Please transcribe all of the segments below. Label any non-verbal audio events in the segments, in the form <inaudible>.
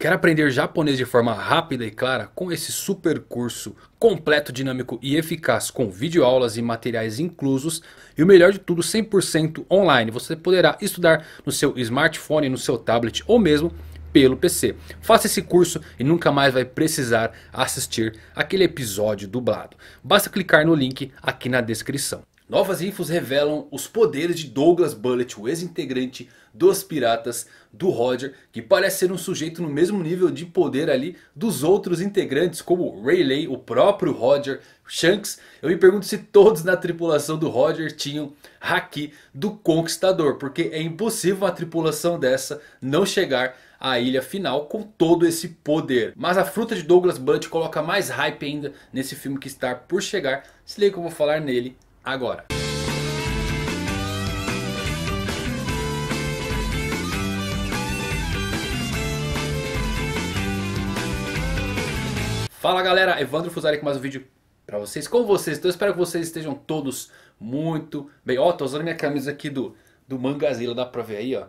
Quer aprender japonês de forma rápida e clara? Com esse super curso completo, dinâmico e eficaz, com videoaulas e materiais inclusos, e o melhor de tudo, 100% online. Você poderá estudar no seu smartphone, no seu tablet ou mesmo pelo PC. Faça esse curso e nunca mais vai precisar assistir aquele episódio dublado. Basta clicar no link aqui na descrição. Novas infos revelam os poderes de Douglas Bullet, o ex-integrante dos Piratas do Roger, que parece ser um sujeito no mesmo nível de poder ali dos outros integrantes, como Rayleigh, o próprio Roger, Shanks. Eu me pergunto se todos na tripulação do Roger tinham Haki do Conquistador, porque é impossível uma tripulação dessa não chegar à ilha final com todo esse poder. Mas a fruta de Douglas Bunch coloca mais hype ainda nesse filme que está por chegar. Se liga que eu vou falar nele agora. Fala galera, Evandro Fusari com mais um vídeo pra vocês, com vocês. Então eu espero que vocês estejam todos muito bem. Ó, oh, tô usando minha camisa aqui do, do dá pra ver aí ó.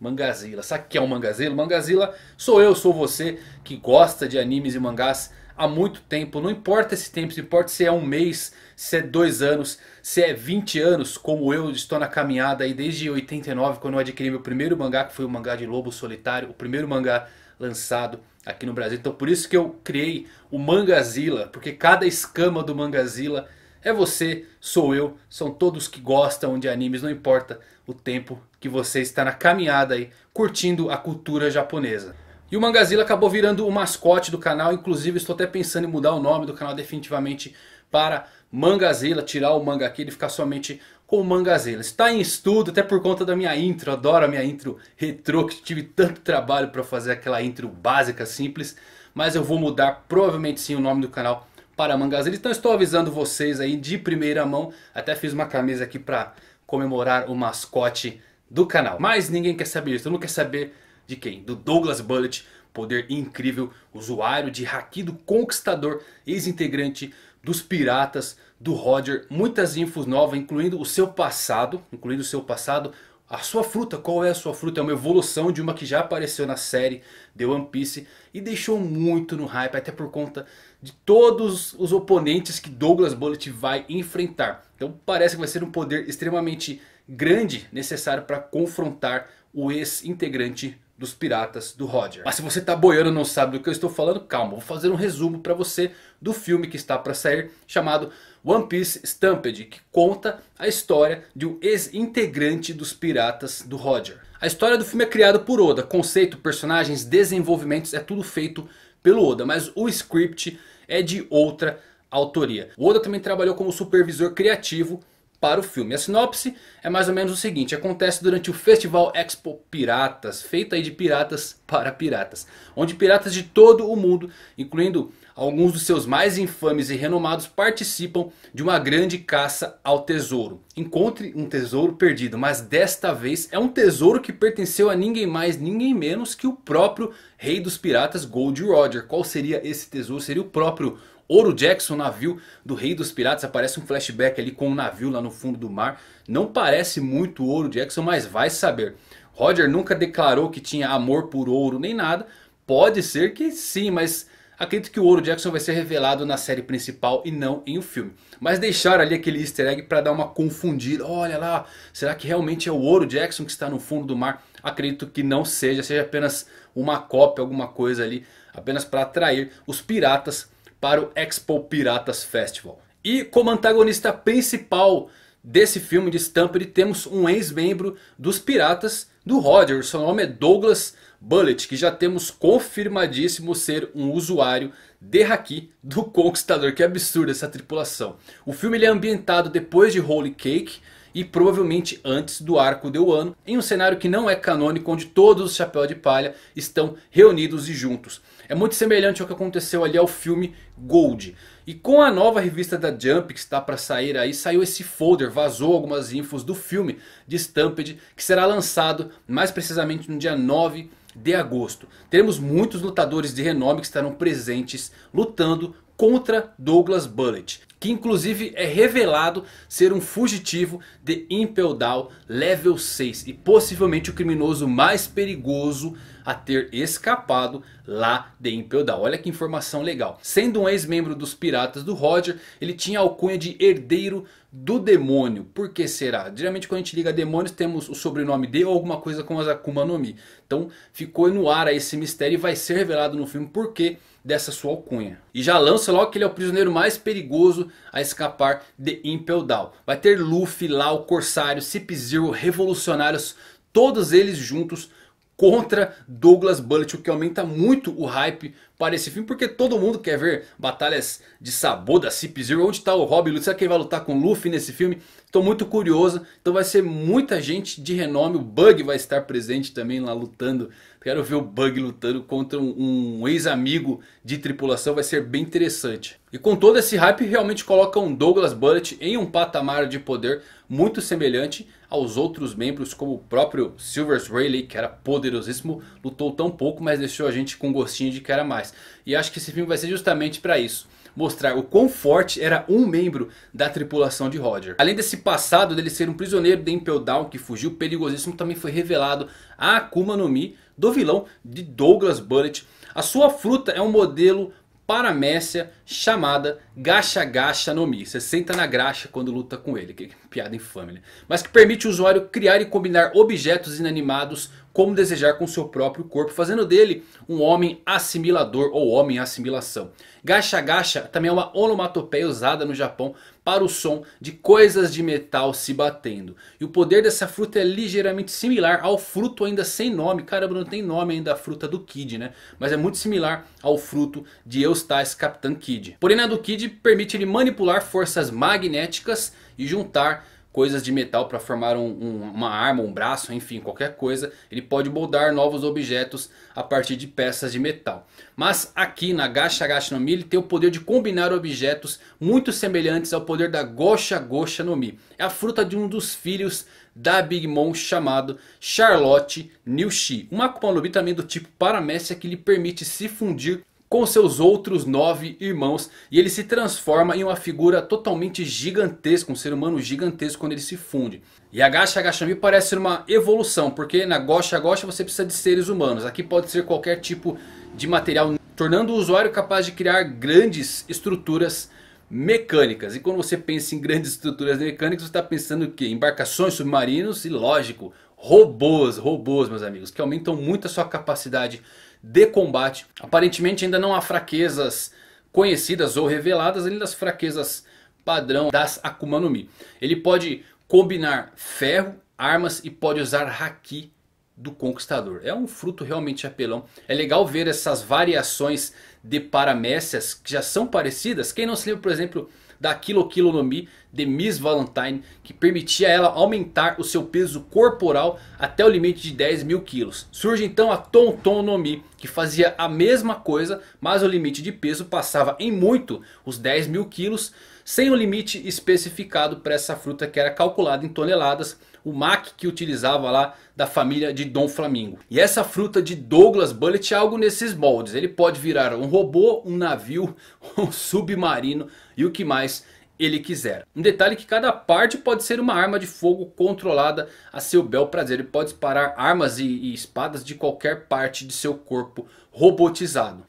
Mangazila, sabe o que é um Mangazilla? Mangazila sou eu, sou você que gosta de animes e mangás há muito tempo. Não importa esse tempo, importa se é um mês, se é dois anos, se é 20 anos, como eu estou na caminhada aí desde 89, quando eu adquiri meu primeiro mangá, que foi o mangá de Lobo Solitário, o primeiro mangá lançado aqui no Brasil. Então por isso que eu criei o mangazila porque cada escama do mangazila é você, sou eu, são todos que gostam de animes, não importa o tempo que você está na caminhada aí, curtindo a cultura japonesa. E o Mangazila acabou virando o mascote do canal. Inclusive estou até pensando em mudar o nome do canal definitivamente para Mangazila. Tirar o manga aqui e ficar somente com Mangazila. Está em estudo até por conta da minha intro. Adoro a minha intro retrô que tive tanto trabalho para fazer aquela intro básica simples. Mas eu vou mudar provavelmente sim o nome do canal para Mangazila. Então estou avisando vocês aí de primeira mão. Até fiz uma camisa aqui para comemorar o mascote do canal. Mas ninguém quer saber isso. Não quer saber de quem? Do Douglas Bullet, poder incrível, usuário de Haki do Conquistador, ex-integrante dos Piratas, do Roger, muitas infos novas, incluindo o seu passado, incluindo o seu passado, a sua fruta, qual é a sua fruta? É uma evolução de uma que já apareceu na série The One Piece e deixou muito no hype, até por conta de todos os oponentes que Douglas Bullet vai enfrentar. Então parece que vai ser um poder extremamente grande necessário para confrontar o ex-integrante dos Piratas do Roger. Mas se você tá boiando e não sabe do que eu estou falando, calma. Vou fazer um resumo para você do filme que está para sair chamado One Piece Stampede. Que conta a história de um ex-integrante dos Piratas do Roger. A história do filme é criada por Oda. Conceito, personagens, desenvolvimentos é tudo feito pelo Oda. Mas o script é de outra autoria. O Oda também trabalhou como supervisor criativo para o filme. A sinopse é mais ou menos o seguinte, acontece durante o Festival Expo Piratas, feita aí de piratas para piratas. Onde piratas de todo o mundo, incluindo alguns dos seus mais infames e renomados participam de uma grande caça ao tesouro. Encontre um tesouro perdido, mas desta vez é um tesouro que pertenceu a ninguém mais, ninguém menos que o próprio rei dos piratas Gold Roger. Qual seria esse tesouro? Seria o próprio Ouro Jackson, navio do rei dos piratas. Aparece um flashback ali com um navio lá no fundo do mar. Não parece muito Ouro Jackson, mas vai saber. Roger nunca declarou que tinha amor por ouro nem nada. Pode ser que sim, mas acredito que o Ouro Jackson vai ser revelado na série principal e não em um filme. Mas deixaram ali aquele easter egg para dar uma confundida. Olha lá, será que realmente é o Ouro Jackson que está no fundo do mar? Acredito que não seja, seja apenas uma cópia, alguma coisa ali. Apenas para atrair os piratas para o Expo Piratas Festival. E como antagonista principal desse filme de Stampede temos um ex-membro dos Piratas do Roger. Seu nome é Douglas Bullet, que já temos confirmadíssimo ser um usuário de Haki do <laughs> Conquistador. Que absurdo essa tripulação. O filme é ambientado depois de Holy Cake e provavelmente antes do arco de Wano, em um cenário que não é canônico onde todos os chapéus de palha estão reunidos e juntos. É muito semelhante ao que aconteceu ali ao filme Gold. E com a nova revista da Jump que está para sair aí, saiu esse folder, vazou algumas infos do filme de Stampede que será lançado mais precisamente no dia 9 de agosto. Teremos muitos lutadores de renome que estarão presentes lutando contra Douglas Bullet que inclusive é revelado ser um fugitivo de Impel Down level 6 e possivelmente o criminoso mais perigoso a ter escapado lá de Impel Down. Olha que informação legal. Sendo um ex-membro dos Piratas do Roger, ele tinha a alcunha de herdeiro do demônio. Por que será? Geralmente quando a gente liga demônios temos o sobrenome de ou alguma coisa com as Akuma no Mi. Então ficou no ar esse mistério e vai ser revelado no filme porque dessa sua alcunha. E já lança logo que ele é o prisioneiro mais perigoso a escapar de Impel Down. Vai ter Luffy, Lau, Corsário, Cip Zero, Revolucionários, todos eles juntos contra Douglas Bullet, o que aumenta muito o hype para esse filme, porque todo mundo quer ver batalhas de sabor da Cip Zero. Onde está o Robin Luffy? Será que ele vai lutar com o Luffy nesse filme? Estou muito curioso. Então vai ser muita gente de renome. O Bug vai estar presente também lá lutando. Quero ver o Bug lutando contra um, um ex-amigo de tripulação. Vai ser bem interessante. E com todo esse hype, realmente coloca um Douglas Bullet em um patamar de poder muito semelhante aos outros membros, como o próprio Silver Rayleigh, que era poderosíssimo, lutou tão pouco, mas deixou a gente com gostinho de que era mais. E acho que esse filme vai ser justamente para isso mostrar o quão forte era um membro da tripulação de Roger. Além desse passado dele ser um prisioneiro de Impel Down que fugiu perigosíssimo, também foi revelado a Akuma no Mi do vilão de Douglas Bullet. A sua fruta é um modelo paramécia chamada Gacha Gacha no Mi. Você senta na graxa quando luta com ele, que piada infame. Né? Mas que permite o usuário criar e combinar objetos inanimados como desejar com seu próprio corpo, fazendo dele um homem assimilador ou homem assimilação. Gacha gacha também é uma onomatopeia usada no Japão para o som de coisas de metal se batendo. E o poder dessa fruta é ligeiramente similar ao fruto ainda sem nome. Caramba, não tem nome ainda a fruta do Kid, né? Mas é muito similar ao fruto de Eustace Capitão Kid. Porém, a do Kid permite ele manipular forças magnéticas e juntar coisas de metal para formar um, um, uma arma, um braço, enfim, qualquer coisa. Ele pode moldar novos objetos a partir de peças de metal. Mas aqui na Gacha Gacha no Mi ele tem o poder de combinar objetos muito semelhantes ao poder da Gosha Gosha no Mi. É a fruta de um dos filhos da Big Mom chamado Charlotte Niushi. Uma Akuma no Mi também do tipo Paramécia que lhe permite se fundir com seus outros nove irmãos. E ele se transforma em uma figura totalmente gigantesca, um ser humano gigantesco quando ele se funde. E a Gacha gachami parece ser uma evolução, porque na Gosha Gosha você precisa de seres humanos. Aqui pode ser qualquer tipo de material, tornando o usuário capaz de criar grandes estruturas mecânicas. E quando você pensa em grandes estruturas mecânicas, você está pensando que embarcações, submarinos e lógico, robôs, robôs meus amigos, que aumentam muito a sua capacidade de combate. Aparentemente ainda não há fraquezas conhecidas ou reveladas, além das fraquezas padrão das Akuma no Mi. Ele pode combinar ferro, armas e pode usar Haki do Conquistador. É um fruto realmente apelão. É legal ver essas variações de paramécias que já são parecidas. Quem não se lembra, por exemplo, da Kilo Kilo no Mi de Miss Valentine, que permitia a ela aumentar o seu peso corporal até o limite de 10 mil quilos. Surge então a Tom Tom no Mi, que fazia a mesma coisa, mas o limite de peso passava em muito os 10 mil quilos sem o um limite especificado para essa fruta que era calculada em toneladas, o MAC que utilizava lá da família de Dom Flamingo. E essa fruta de Douglas Bullet é algo nesses moldes, ele pode virar um robô, um navio, <laughs> um submarino e o que mais ele quiser. Um detalhe que cada parte pode ser uma arma de fogo controlada a seu bel prazer. Ele pode disparar armas e, e espadas de qualquer parte de seu corpo robotizado.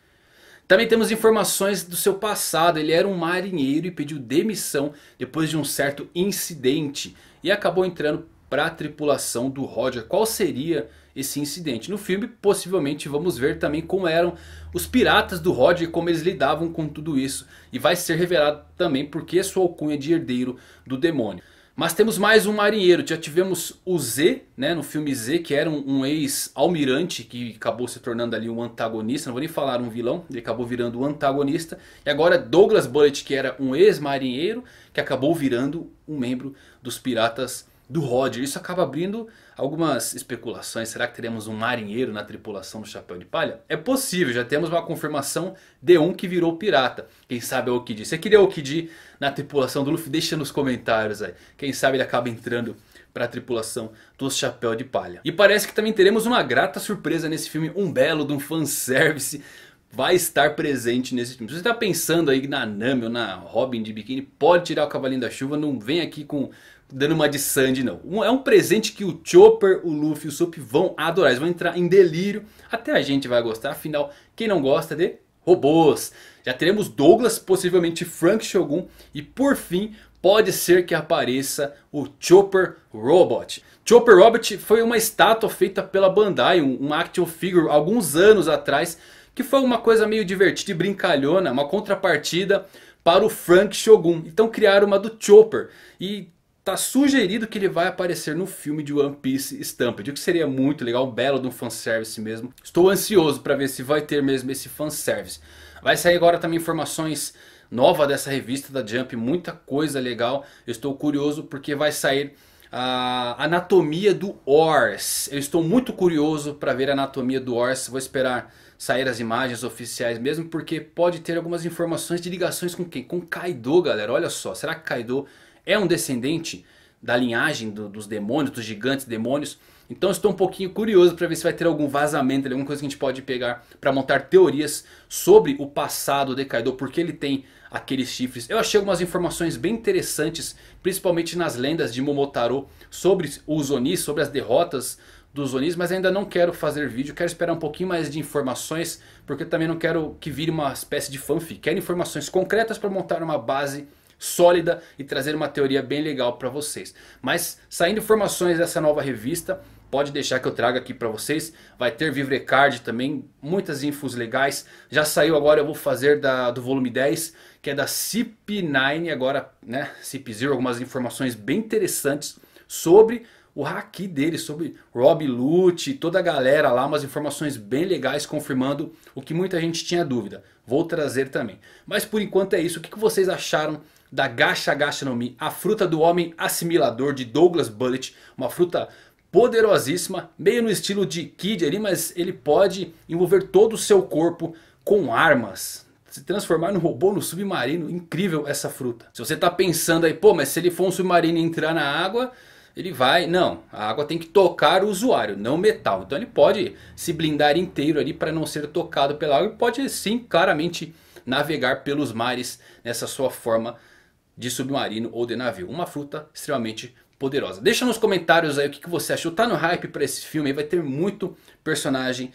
Também temos informações do seu passado. Ele era um marinheiro e pediu demissão depois de um certo incidente. E acabou entrando para a tripulação do Roger. Qual seria esse incidente? No filme possivelmente vamos ver também como eram os piratas do Roger. E como eles lidavam com tudo isso. E vai ser revelado também porque sua alcunha de herdeiro do demônio. Mas temos mais um marinheiro, já tivemos o Z, né, no filme Z, que era um, um ex-almirante que acabou se tornando ali um antagonista, não vou nem falar um vilão, ele acabou virando um antagonista. E agora Douglas Bullet, que era um ex-marinheiro, que acabou virando um membro dos Piratas do Roger. Isso acaba abrindo algumas especulações. Será que teremos um marinheiro na tripulação do Chapéu de Palha? É possível, já temos uma confirmação de um que virou pirata. Quem sabe é o Okidi. Você queria o Okidi na tripulação do Luffy? Deixa nos comentários aí. Quem sabe ele acaba entrando para a tripulação do Chapéu de Palha. E parece que também teremos uma grata surpresa nesse filme, um belo de um fanservice vai estar presente nesse time. Se você está pensando aí na Nami ou na Robin de biquíni, pode tirar o cavalinho da chuva, não vem aqui com dando uma de Sandy não. é um presente que o Chopper, o Luffy e o Soap vão adorar, eles vão entrar em delírio, até a gente vai gostar, afinal quem não gosta de robôs? Já teremos Douglas, possivelmente Frank Shogun e por fim pode ser que apareça o Chopper Robot. Chopper Robot foi uma estátua feita pela Bandai, um, um action figure alguns anos atrás, que foi uma coisa meio divertida e brincalhona, uma contrapartida para o Frank Shogun. Então criaram uma do Chopper e tá sugerido que ele vai aparecer no filme de One Piece Stampede. O que seria muito legal, um belo de um fanservice mesmo. Estou ansioso para ver se vai ter mesmo esse fanservice. Vai sair agora também informações nova dessa revista da Jump, muita coisa legal. Eu estou curioso porque vai sair a Anatomia do Ors. Eu estou muito curioso para ver a Anatomia do Ors. Vou esperar sair as imagens oficiais mesmo, porque pode ter algumas informações de ligações com quem? Com Kaido, galera. Olha só, será que Kaido é um descendente da linhagem do, dos demônios, dos gigantes demônios? Então estou um pouquinho curioso para ver se vai ter algum vazamento, alguma coisa que a gente pode pegar para montar teorias sobre o passado de Kaido, porque ele tem aqueles chifres. Eu achei algumas informações bem interessantes, principalmente nas lendas de Momotaro sobre os Onis, sobre as derrotas dos Onis, mas ainda não quero fazer vídeo, quero esperar um pouquinho mais de informações, porque também não quero que vire uma espécie de fanfic. Quero informações concretas para montar uma base sólida e trazer uma teoria bem legal para vocês. Mas saindo informações dessa nova revista, pode deixar que eu traga aqui para vocês. Vai ter Vivrecard também, muitas infos legais. Já saiu agora, eu vou fazer da, do volume 10, que é da CIP9 agora, né? CIP0, algumas informações bem interessantes sobre o haki dele, sobre Rob Lute, toda a galera lá, umas informações bem legais confirmando o que muita gente tinha dúvida. Vou trazer também. Mas por enquanto é isso, o que vocês acharam da Gacha Gacha no Mi, a fruta do homem assimilador de Douglas Bullet, uma fruta poderosíssima, meio no estilo de Kid ali, mas ele pode envolver todo o seu corpo com armas. Se transformar no robô no submarino, incrível essa fruta. Se você está pensando aí, pô, mas se ele for um submarino e entrar na água, ele vai... Não, a água tem que tocar o usuário, não o metal. Então ele pode se blindar inteiro ali para não ser tocado pela água. E pode sim, claramente, navegar pelos mares nessa sua forma de submarino ou de navio. Uma fruta extremamente poderosa. Deixa nos comentários aí o que, que você achou. Tá no hype pra esse filme aí. Vai ter muito personagem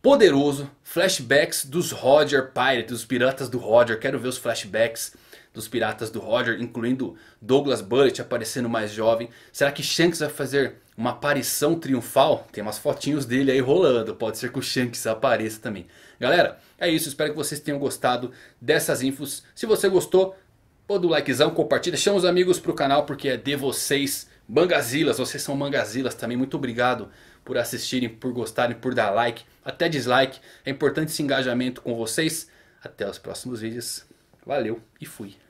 poderoso. Flashbacks dos Roger Pirates, dos piratas do Roger. Quero ver os flashbacks dos piratas do Roger. Incluindo Douglas Bullet aparecendo mais jovem. Será que Shanks vai fazer uma aparição triunfal? Tem umas fotinhos dele aí rolando. Pode ser que o Shanks apareça também. Galera, é isso. Espero que vocês tenham gostado dessas infos. Se você gostou... Pô, o likezão, compartilha, chama os amigos pro canal porque é de vocês. Mangazilas, vocês são mangazilas também. Muito obrigado por assistirem, por gostarem, por dar like, até dislike. É importante esse engajamento com vocês. Até os próximos vídeos. Valeu e fui.